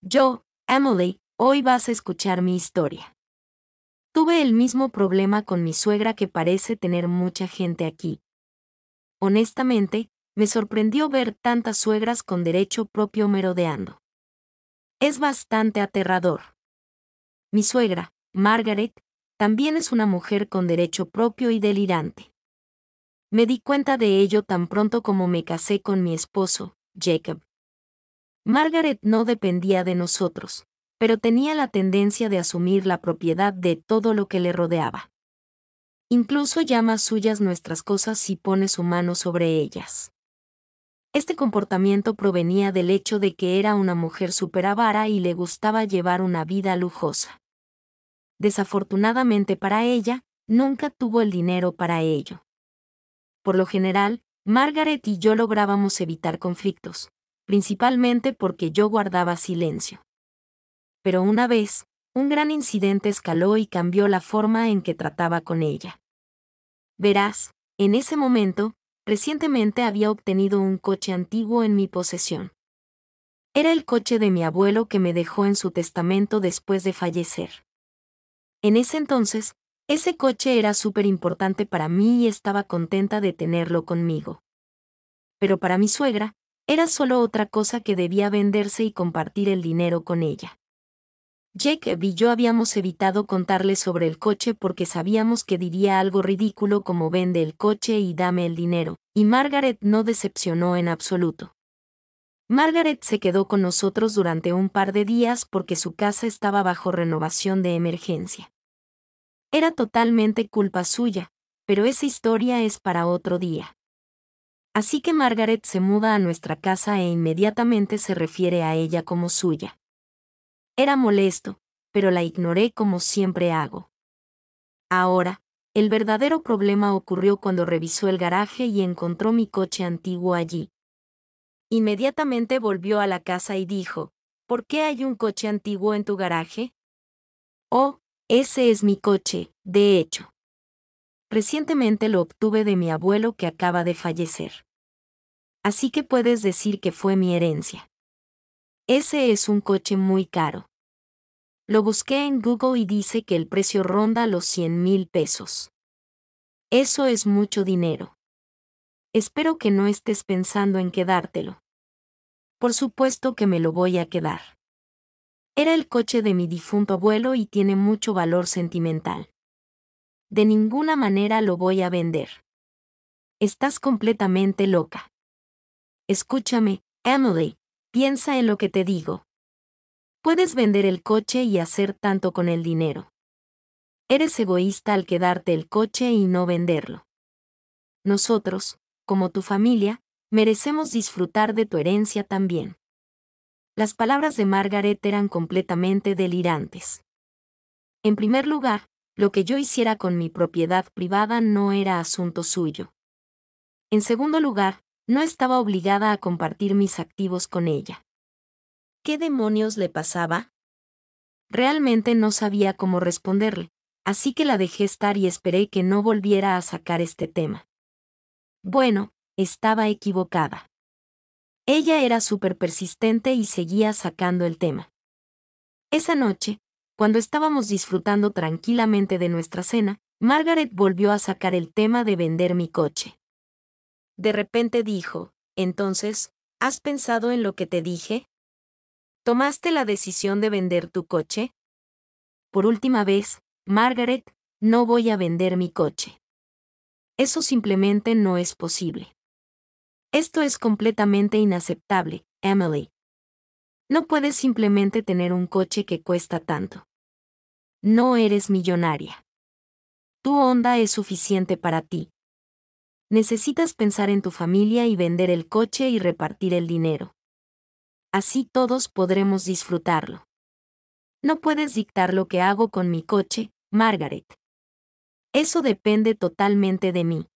Yo, Emily, hoy vas a escuchar mi historia. Tuve el mismo problema con mi suegra que parece tener mucha gente aquí. Honestamente, me sorprendió ver tantas suegras con derecho propio merodeando. Es bastante aterrador. Mi suegra, Margaret, también es una mujer con derecho propio y delirante. Me di cuenta de ello tan pronto como me casé con mi esposo, Jacob. Margaret no dependía de nosotros, pero tenía la tendencia de asumir la propiedad de todo lo que le rodeaba. Incluso llama suyas nuestras cosas si pone su mano sobre ellas. Este comportamiento provenía del hecho de que era una mujer superavara y le gustaba llevar una vida lujosa. Desafortunadamente para ella, nunca tuvo el dinero para ello. Por lo general, Margaret y yo lográbamos evitar conflictos, principalmente porque yo guardaba silencio. Pero una vez, un gran incidente escaló y cambió la forma en que trataba con ella. Verás, en ese momento, recientemente había obtenido un coche antiguo en mi posesión. Era el coche de mi abuelo que me dejó en su testamento después de fallecer. En ese entonces, ese coche era súper importante para mí y estaba contenta de tenerlo conmigo. Pero para mi suegra, era solo otra cosa que debía venderse y compartir el dinero con ella. Jake y yo habíamos evitado contarle sobre el coche porque sabíamos que diría algo ridículo como vende el coche y dame el dinero, y Margaret no decepcionó en absoluto. Margaret se quedó con nosotros durante un par de días porque su casa estaba bajo renovación de emergencia. Era totalmente culpa suya, pero esa historia es para otro día. Así que Margaret se muda a nuestra casa e inmediatamente se refiere a ella como suya. Era molesto, pero la ignoré como siempre hago. Ahora, el verdadero problema ocurrió cuando revisó el garaje y encontró mi coche antiguo allí. Inmediatamente volvió a la casa y dijo, ¿Por qué hay un coche antiguo en tu garaje? Oh, ese es mi coche, de hecho. Recientemente lo obtuve de mi abuelo que acaba de fallecer. Así que puedes decir que fue mi herencia. Ese es un coche muy caro. Lo busqué en Google y dice que el precio ronda los 100 mil pesos. Eso es mucho dinero. Espero que no estés pensando en quedártelo. Por supuesto que me lo voy a quedar. Era el coche de mi difunto abuelo y tiene mucho valor sentimental. De ninguna manera lo voy a vender. Estás completamente loca. Escúchame, Emily, piensa en lo que te digo. Puedes vender el coche y hacer tanto con el dinero. Eres egoísta al quedarte el coche y no venderlo. Nosotros, como tu familia, merecemos disfrutar de tu herencia también. Las palabras de Margaret eran completamente delirantes. En primer lugar, lo que yo hiciera con mi propiedad privada no era asunto suyo. En segundo lugar, no estaba obligada a compartir mis activos con ella. ¿Qué demonios le pasaba? Realmente no sabía cómo responderle, así que la dejé estar y esperé que no volviera a sacar este tema. Bueno, estaba equivocada. Ella era súper persistente y seguía sacando el tema. Esa noche, cuando estábamos disfrutando tranquilamente de nuestra cena, Margaret volvió a sacar el tema de vender mi coche. De repente dijo, entonces, ¿has pensado en lo que te dije? ¿Tomaste la decisión de vender tu coche? Por última vez, Margaret, no voy a vender mi coche. Eso simplemente no es posible. Esto es completamente inaceptable, Emily. No puedes simplemente tener un coche que cuesta tanto. No eres millonaria. Tu onda es suficiente para ti. Necesitas pensar en tu familia y vender el coche y repartir el dinero. Así todos podremos disfrutarlo. No puedes dictar lo que hago con mi coche, Margaret. Eso depende totalmente de mí.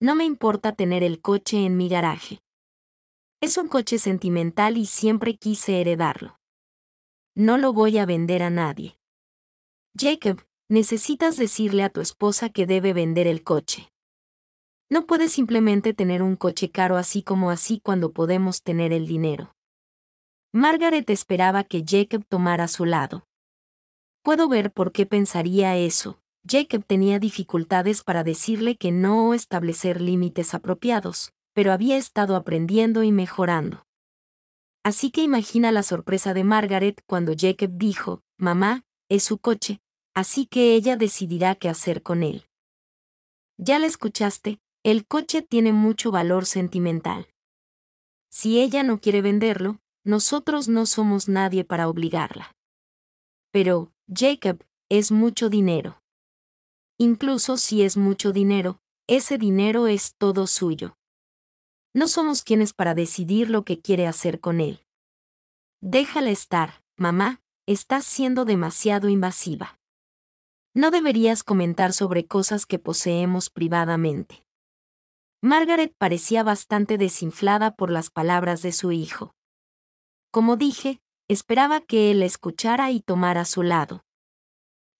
No me importa tener el coche en mi garaje. Es un coche sentimental y siempre quise heredarlo. No lo voy a vender a nadie. Jacob, necesitas decirle a tu esposa que debe vender el coche. No puedes simplemente tener un coche caro así como así cuando podemos tener el dinero. Margaret esperaba que Jacob tomara su lado. Puedo ver por qué pensaría eso. Jacob tenía dificultades para decirle que no o establecer límites apropiados, pero había estado aprendiendo y mejorando. Así que imagina la sorpresa de Margaret cuando Jacob dijo, Mamá, es su coche, así que ella decidirá qué hacer con él. Ya la escuchaste, el coche tiene mucho valor sentimental. Si ella no quiere venderlo, nosotros no somos nadie para obligarla. Pero, Jacob, es mucho dinero. Incluso si es mucho dinero, ese dinero es todo suyo. No somos quienes para decidir lo que quiere hacer con él. Déjala estar, mamá, estás siendo demasiado invasiva. No deberías comentar sobre cosas que poseemos privadamente. Margaret parecía bastante desinflada por las palabras de su hijo. Como dije, esperaba que él escuchara y tomara su lado.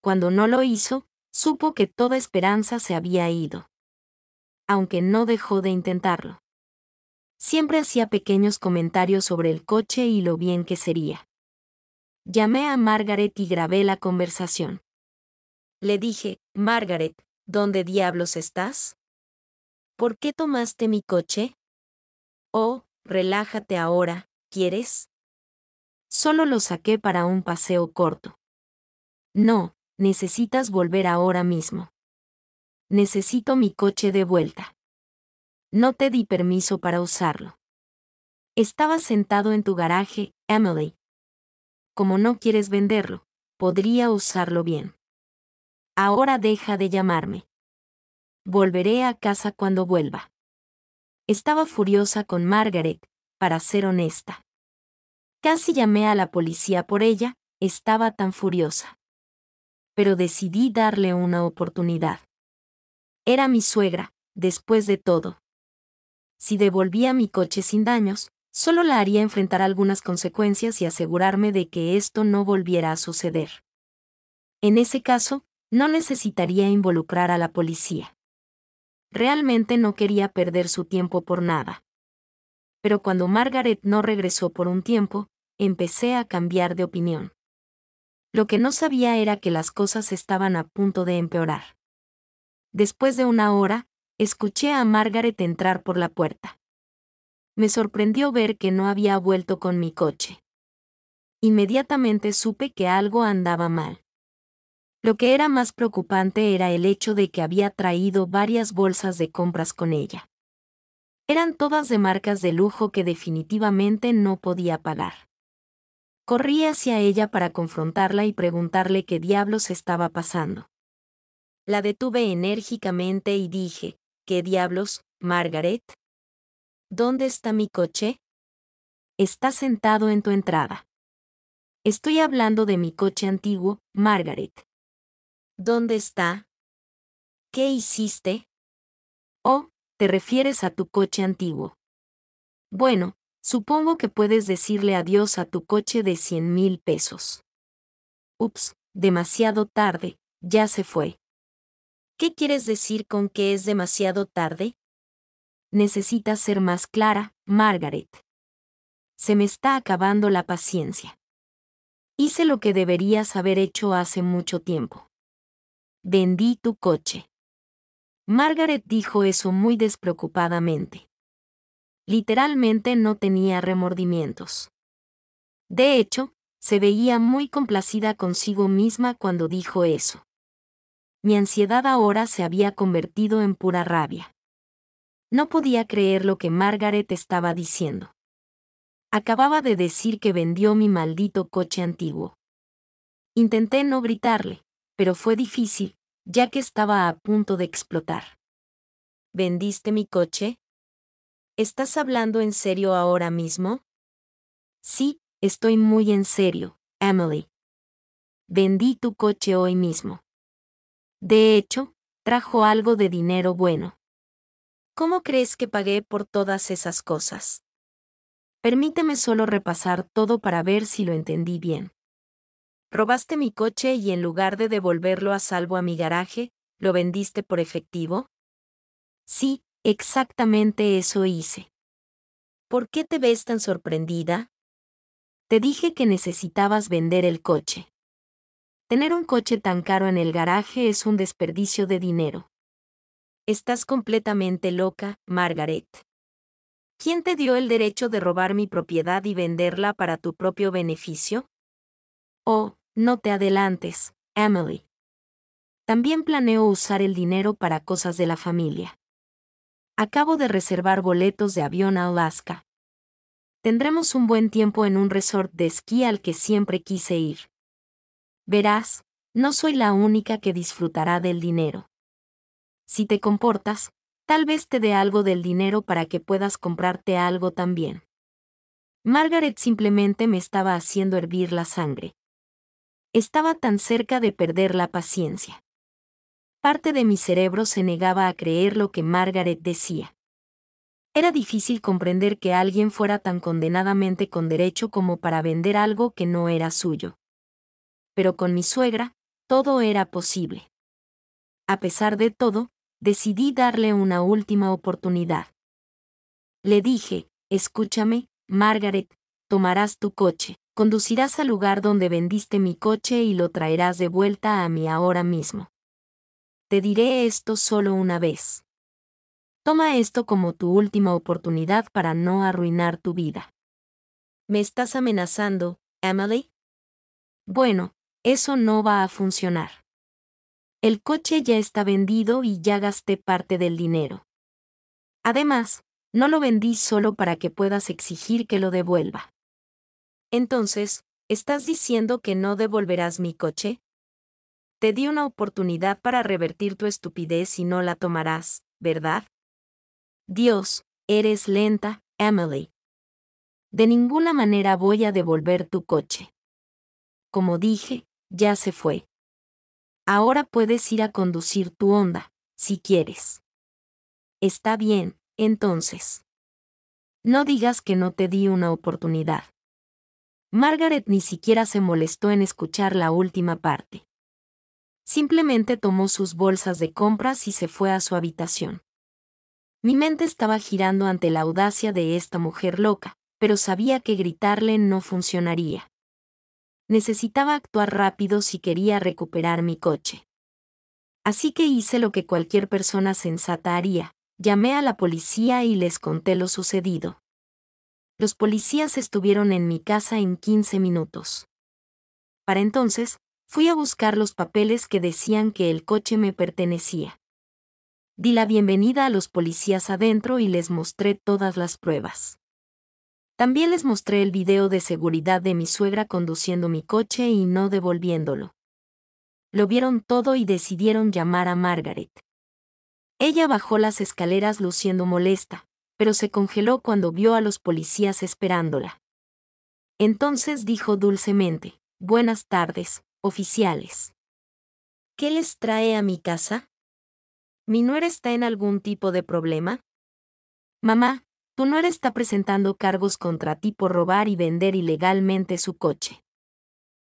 Cuando no lo hizo, supo que toda esperanza se había ido. Aunque no dejó de intentarlo. Siempre hacía pequeños comentarios sobre el coche y lo bien que sería. Llamé a Margaret y grabé la conversación. Le dije, Margaret, ¿dónde diablos estás? ¿Por qué tomaste mi coche? Oh, relájate ahora, ¿quieres? Solo lo saqué para un paseo corto. No, necesitas volver ahora mismo. Necesito mi coche de vuelta. No te di permiso para usarlo. Estaba sentado en tu garaje, Emily, como no quieres venderlo, podría usarlo bien. Ahora deja de llamarme. Volveré a casa cuando vuelva. Estaba furiosa con Margaret, para ser honesta. Casi llamé a la policía por ella, estaba tan furiosa. Pero decidí darle una oportunidad. Era mi suegra, después de todo. Si devolvía mi coche sin daños, Solo la haría enfrentar algunas consecuencias y asegurarme de que esto no volviera a suceder. En ese caso, no necesitaría involucrar a la policía. Realmente no quería perder su tiempo por nada. Pero cuando Margaret no regresó por un tiempo, empecé a cambiar de opinión. Lo que no sabía era que las cosas estaban a punto de empeorar. Después de una hora, escuché a Margaret entrar por la puerta me sorprendió ver que no había vuelto con mi coche. Inmediatamente supe que algo andaba mal. Lo que era más preocupante era el hecho de que había traído varias bolsas de compras con ella. Eran todas de marcas de lujo que definitivamente no podía pagar. Corrí hacia ella para confrontarla y preguntarle qué diablos estaba pasando. La detuve enérgicamente y dije, ¿qué diablos, Margaret? ¿Dónde está mi coche? Está sentado en tu entrada. Estoy hablando de mi coche antiguo, Margaret. ¿Dónde está? ¿Qué hiciste? —Oh, te refieres a tu coche antiguo. Bueno, supongo que puedes decirle adiós a tu coche de 100 mil pesos. Ups, demasiado tarde, ya se fue. ¿Qué quieres decir con que es demasiado tarde? Necesitas ser más clara, Margaret. Se me está acabando la paciencia. Hice lo que deberías haber hecho hace mucho tiempo. Vendí tu coche. Margaret dijo eso muy despreocupadamente. Literalmente no tenía remordimientos. De hecho, se veía muy complacida consigo misma cuando dijo eso. Mi ansiedad ahora se había convertido en pura rabia. No podía creer lo que Margaret estaba diciendo. Acababa de decir que vendió mi maldito coche antiguo. Intenté no gritarle, pero fue difícil, ya que estaba a punto de explotar. ¿Vendiste mi coche? ¿Estás hablando en serio ahora mismo? Sí, estoy muy en serio, Emily. Vendí tu coche hoy mismo. De hecho, trajo algo de dinero bueno. ¿Cómo crees que pagué por todas esas cosas? Permíteme solo repasar todo para ver si lo entendí bien. Robaste mi coche y en lugar de devolverlo a salvo a mi garaje, lo vendiste por efectivo. Sí, exactamente eso hice. ¿Por qué te ves tan sorprendida? Te dije que necesitabas vender el coche. Tener un coche tan caro en el garaje es un desperdicio de dinero. Estás completamente loca, Margaret. ¿Quién te dio el derecho de robar mi propiedad y venderla para tu propio beneficio? Oh, no te adelantes, Emily. También planeo usar el dinero para cosas de la familia. Acabo de reservar boletos de avión a Alaska. Tendremos un buen tiempo en un resort de esquí al que siempre quise ir. Verás, no soy la única que disfrutará del dinero si te comportas, tal vez te dé algo del dinero para que puedas comprarte algo también. Margaret simplemente me estaba haciendo hervir la sangre. Estaba tan cerca de perder la paciencia. Parte de mi cerebro se negaba a creer lo que Margaret decía. Era difícil comprender que alguien fuera tan condenadamente con derecho como para vender algo que no era suyo. Pero con mi suegra, todo era posible. A pesar de todo, decidí darle una última oportunidad. Le dije, escúchame, Margaret, tomarás tu coche, conducirás al lugar donde vendiste mi coche y lo traerás de vuelta a mí ahora mismo. Te diré esto solo una vez. Toma esto como tu última oportunidad para no arruinar tu vida. ¿Me estás amenazando, Emily? Bueno, eso no va a funcionar. El coche ya está vendido y ya gasté parte del dinero. Además, no lo vendí solo para que puedas exigir que lo devuelva. Entonces, ¿estás diciendo que no devolverás mi coche? Te di una oportunidad para revertir tu estupidez y no la tomarás, ¿verdad? Dios, eres lenta, Emily. De ninguna manera voy a devolver tu coche. Como dije, ya se fue. Ahora puedes ir a conducir tu onda, si quieres. Está bien, entonces. No digas que no te di una oportunidad. Margaret ni siquiera se molestó en escuchar la última parte. Simplemente tomó sus bolsas de compras y se fue a su habitación. Mi mente estaba girando ante la audacia de esta mujer loca, pero sabía que gritarle no funcionaría. Necesitaba actuar rápido si quería recuperar mi coche. Así que hice lo que cualquier persona sensata haría. Llamé a la policía y les conté lo sucedido. Los policías estuvieron en mi casa en 15 minutos. Para entonces, fui a buscar los papeles que decían que el coche me pertenecía. Di la bienvenida a los policías adentro y les mostré todas las pruebas. También les mostré el video de seguridad de mi suegra conduciendo mi coche y no devolviéndolo. Lo vieron todo y decidieron llamar a Margaret. Ella bajó las escaleras luciendo molesta, pero se congeló cuando vio a los policías esperándola. Entonces dijo dulcemente, Buenas tardes, oficiales. ¿Qué les trae a mi casa? ¿Mi nuera está en algún tipo de problema? Mamá, nuera está presentando cargos contra ti por robar y vender ilegalmente su coche.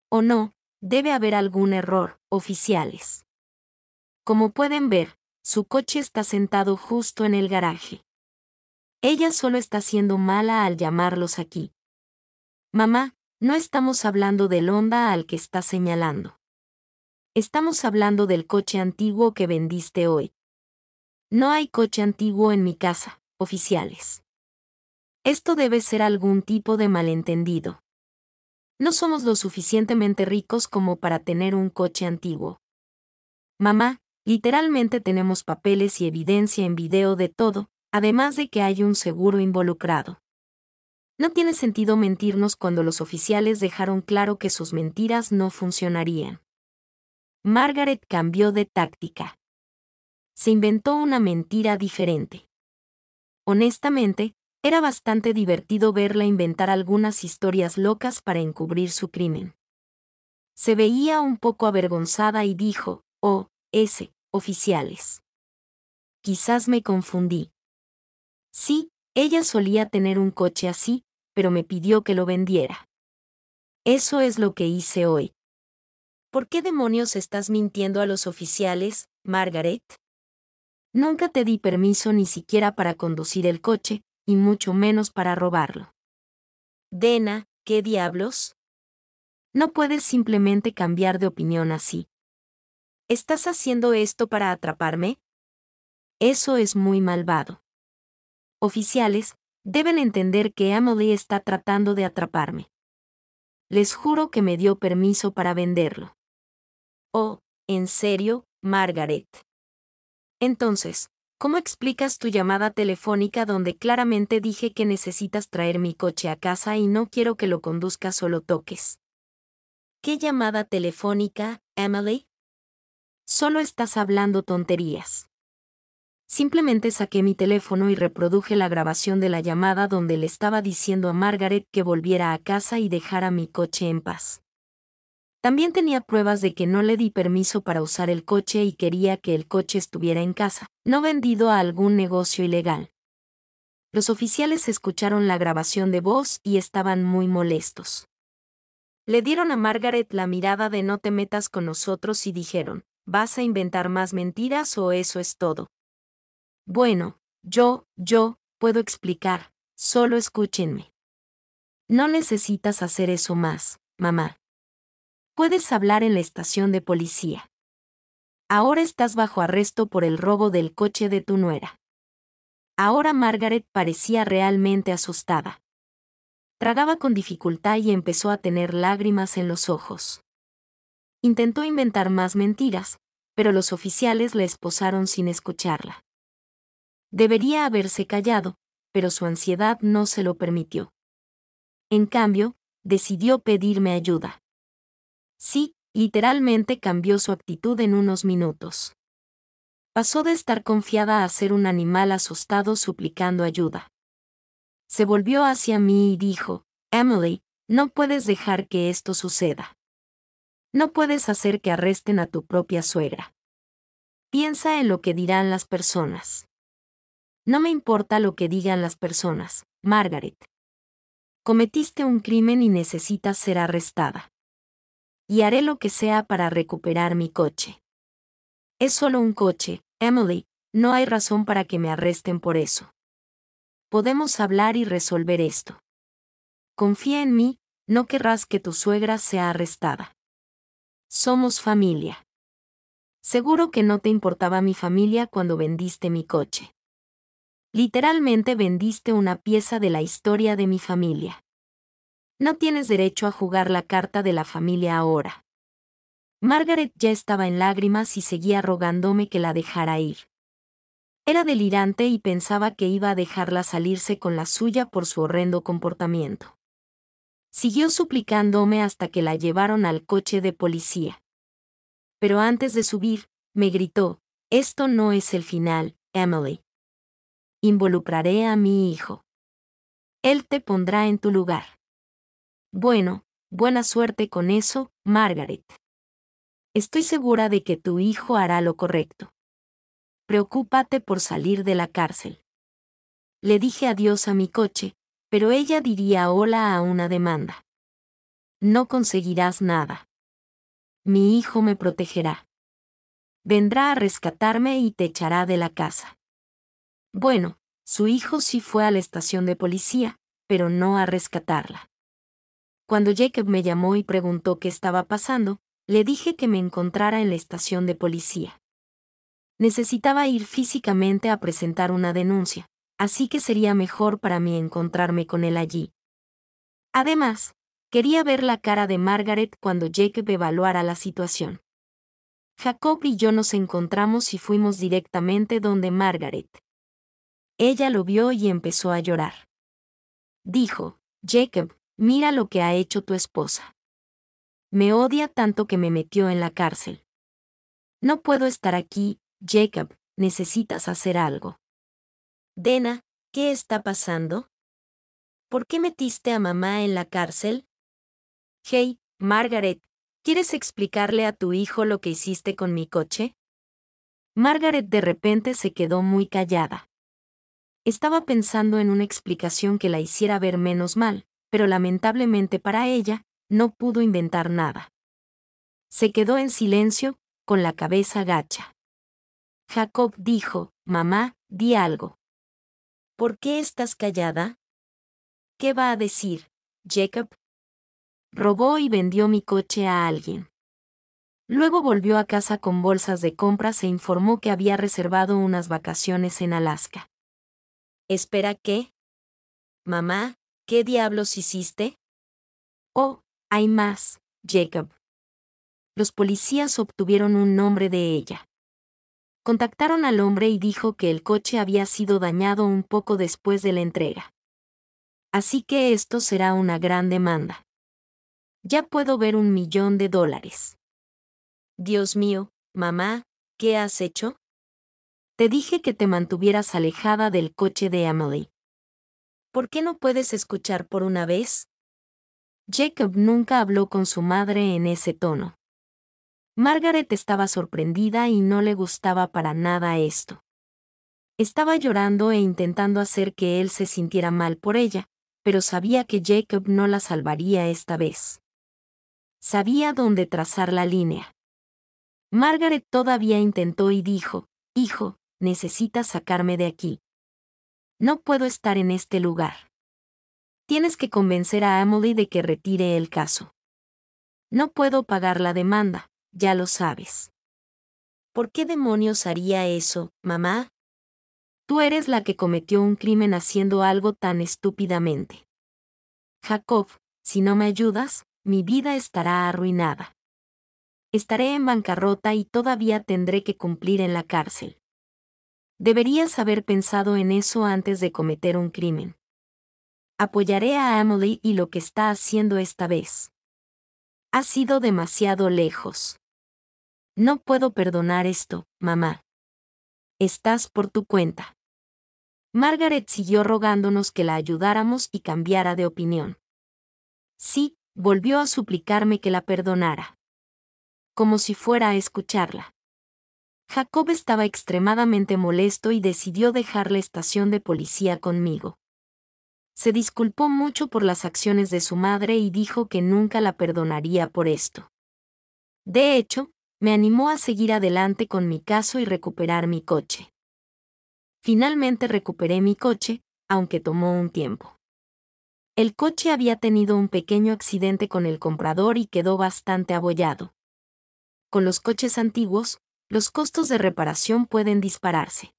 O no, debe haber algún error, oficiales. Como pueden ver, su coche está sentado justo en el garaje. Ella solo está siendo mala al llamarlos aquí. Mamá, no estamos hablando del Honda al que está señalando. Estamos hablando del coche antiguo que vendiste hoy. No hay coche antiguo en mi casa, oficiales. Esto debe ser algún tipo de malentendido. No somos lo suficientemente ricos como para tener un coche antiguo. Mamá, literalmente tenemos papeles y evidencia en video de todo, además de que hay un seguro involucrado. No tiene sentido mentirnos cuando los oficiales dejaron claro que sus mentiras no funcionarían. Margaret cambió de táctica. Se inventó una mentira diferente. Honestamente, era bastante divertido verla inventar algunas historias locas para encubrir su crimen. Se veía un poco avergonzada y dijo, oh, ese, oficiales. Quizás me confundí. Sí, ella solía tener un coche así, pero me pidió que lo vendiera. Eso es lo que hice hoy. ¿Por qué demonios estás mintiendo a los oficiales, Margaret? Nunca te di permiso ni siquiera para conducir el coche, y mucho menos para robarlo. Dena, ¿qué diablos? No puedes simplemente cambiar de opinión así. ¿Estás haciendo esto para atraparme? Eso es muy malvado. Oficiales, deben entender que Amelie está tratando de atraparme. Les juro que me dio permiso para venderlo. Oh, ¿en serio, Margaret? Entonces, ¿Cómo explicas tu llamada telefónica donde claramente dije que necesitas traer mi coche a casa y no quiero que lo conduzcas solo toques? ¿Qué llamada telefónica, Emily? Solo estás hablando tonterías. Simplemente saqué mi teléfono y reproduje la grabación de la llamada donde le estaba diciendo a Margaret que volviera a casa y dejara mi coche en paz. También tenía pruebas de que no le di permiso para usar el coche y quería que el coche estuviera en casa, no vendido a algún negocio ilegal. Los oficiales escucharon la grabación de voz y estaban muy molestos. Le dieron a Margaret la mirada de no te metas con nosotros y dijeron, vas a inventar más mentiras o eso es todo. Bueno, yo, yo, puedo explicar, solo escúchenme. No necesitas hacer eso más, mamá puedes hablar en la estación de policía. Ahora estás bajo arresto por el robo del coche de tu nuera. Ahora Margaret parecía realmente asustada. Tragaba con dificultad y empezó a tener lágrimas en los ojos. Intentó inventar más mentiras, pero los oficiales la esposaron sin escucharla. Debería haberse callado, pero su ansiedad no se lo permitió. En cambio, decidió pedirme ayuda. Sí, literalmente cambió su actitud en unos minutos. Pasó de estar confiada a ser un animal asustado suplicando ayuda. Se volvió hacia mí y dijo, Emily, no puedes dejar que esto suceda. No puedes hacer que arresten a tu propia suegra. Piensa en lo que dirán las personas. No me importa lo que digan las personas, Margaret. Cometiste un crimen y necesitas ser arrestada y haré lo que sea para recuperar mi coche. Es solo un coche, Emily, no hay razón para que me arresten por eso. Podemos hablar y resolver esto. Confía en mí, no querrás que tu suegra sea arrestada. Somos familia. Seguro que no te importaba mi familia cuando vendiste mi coche. Literalmente vendiste una pieza de la historia de mi familia. No tienes derecho a jugar la carta de la familia ahora. Margaret ya estaba en lágrimas y seguía rogándome que la dejara ir. Era delirante y pensaba que iba a dejarla salirse con la suya por su horrendo comportamiento. Siguió suplicándome hasta que la llevaron al coche de policía. Pero antes de subir, me gritó, esto no es el final, Emily. Involucraré a mi hijo. Él te pondrá en tu lugar. Bueno, buena suerte con eso, Margaret. Estoy segura de que tu hijo hará lo correcto. Preocúpate por salir de la cárcel. Le dije adiós a mi coche, pero ella diría hola a una demanda. No conseguirás nada. Mi hijo me protegerá. Vendrá a rescatarme y te echará de la casa. Bueno, su hijo sí fue a la estación de policía, pero no a rescatarla. Cuando Jacob me llamó y preguntó qué estaba pasando, le dije que me encontrara en la estación de policía. Necesitaba ir físicamente a presentar una denuncia, así que sería mejor para mí encontrarme con él allí. Además, quería ver la cara de Margaret cuando Jacob evaluara la situación. Jacob y yo nos encontramos y fuimos directamente donde Margaret. Ella lo vio y empezó a llorar. Dijo, Jacob, mira lo que ha hecho tu esposa. Me odia tanto que me metió en la cárcel. No puedo estar aquí, Jacob, necesitas hacer algo. Dena, ¿qué está pasando? ¿Por qué metiste a mamá en la cárcel? Hey, Margaret, ¿quieres explicarle a tu hijo lo que hiciste con mi coche? Margaret de repente se quedó muy callada. Estaba pensando en una explicación que la hiciera ver menos mal, pero lamentablemente para ella, no pudo inventar nada. Se quedó en silencio, con la cabeza gacha. Jacob dijo, Mamá, di algo. ¿Por qué estás callada? ¿Qué va a decir, Jacob? Robó y vendió mi coche a alguien. Luego volvió a casa con bolsas de compras e informó que había reservado unas vacaciones en Alaska. ¿Espera qué? Mamá, ¿Qué diablos hiciste? Oh, hay más, Jacob. Los policías obtuvieron un nombre de ella. Contactaron al hombre y dijo que el coche había sido dañado un poco después de la entrega. Así que esto será una gran demanda. Ya puedo ver un millón de dólares. Dios mío, mamá, ¿qué has hecho? Te dije que te mantuvieras alejada del coche de Emily. ¿por qué no puedes escuchar por una vez? Jacob nunca habló con su madre en ese tono. Margaret estaba sorprendida y no le gustaba para nada esto. Estaba llorando e intentando hacer que él se sintiera mal por ella, pero sabía que Jacob no la salvaría esta vez. Sabía dónde trazar la línea. Margaret todavía intentó y dijo, Hijo, necesitas sacarme de aquí. No puedo estar en este lugar. Tienes que convencer a Emily de que retire el caso. No puedo pagar la demanda, ya lo sabes. ¿Por qué demonios haría eso, mamá? Tú eres la que cometió un crimen haciendo algo tan estúpidamente. Jacob, si no me ayudas, mi vida estará arruinada. Estaré en bancarrota y todavía tendré que cumplir en la cárcel. Deberías haber pensado en eso antes de cometer un crimen. Apoyaré a Emily y lo que está haciendo esta vez. Ha sido demasiado lejos. No puedo perdonar esto, mamá. Estás por tu cuenta. Margaret siguió rogándonos que la ayudáramos y cambiara de opinión. Sí, volvió a suplicarme que la perdonara. Como si fuera a escucharla. Jacob estaba extremadamente molesto y decidió dejar la estación de policía conmigo. Se disculpó mucho por las acciones de su madre y dijo que nunca la perdonaría por esto. De hecho, me animó a seguir adelante con mi caso y recuperar mi coche. Finalmente recuperé mi coche, aunque tomó un tiempo. El coche había tenido un pequeño accidente con el comprador y quedó bastante abollado. Con los coches antiguos, los costos de reparación pueden dispararse.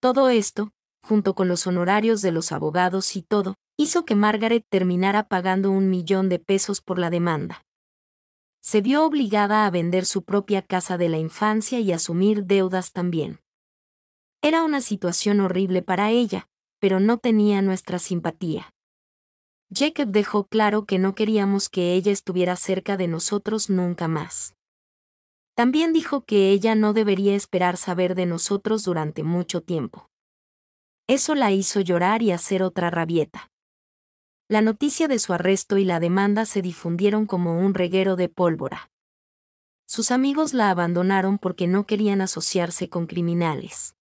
Todo esto, junto con los honorarios de los abogados y todo, hizo que Margaret terminara pagando un millón de pesos por la demanda. Se vio obligada a vender su propia casa de la infancia y asumir deudas también. Era una situación horrible para ella, pero no tenía nuestra simpatía. Jacob dejó claro que no queríamos que ella estuviera cerca de nosotros nunca más. También dijo que ella no debería esperar saber de nosotros durante mucho tiempo. Eso la hizo llorar y hacer otra rabieta. La noticia de su arresto y la demanda se difundieron como un reguero de pólvora. Sus amigos la abandonaron porque no querían asociarse con criminales.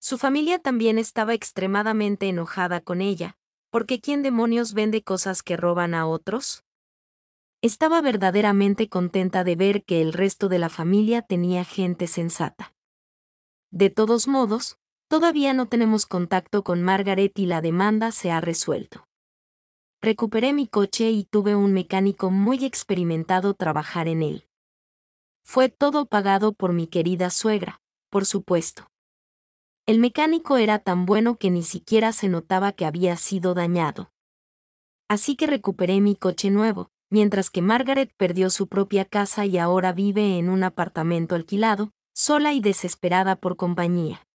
Su familia también estaba extremadamente enojada con ella, porque ¿quién demonios vende cosas que roban a otros? Estaba verdaderamente contenta de ver que el resto de la familia tenía gente sensata. De todos modos, todavía no tenemos contacto con Margaret y la demanda se ha resuelto. Recuperé mi coche y tuve un mecánico muy experimentado trabajar en él. Fue todo pagado por mi querida suegra, por supuesto. El mecánico era tan bueno que ni siquiera se notaba que había sido dañado. Así que recuperé mi coche nuevo, mientras que Margaret perdió su propia casa y ahora vive en un apartamento alquilado, sola y desesperada por compañía.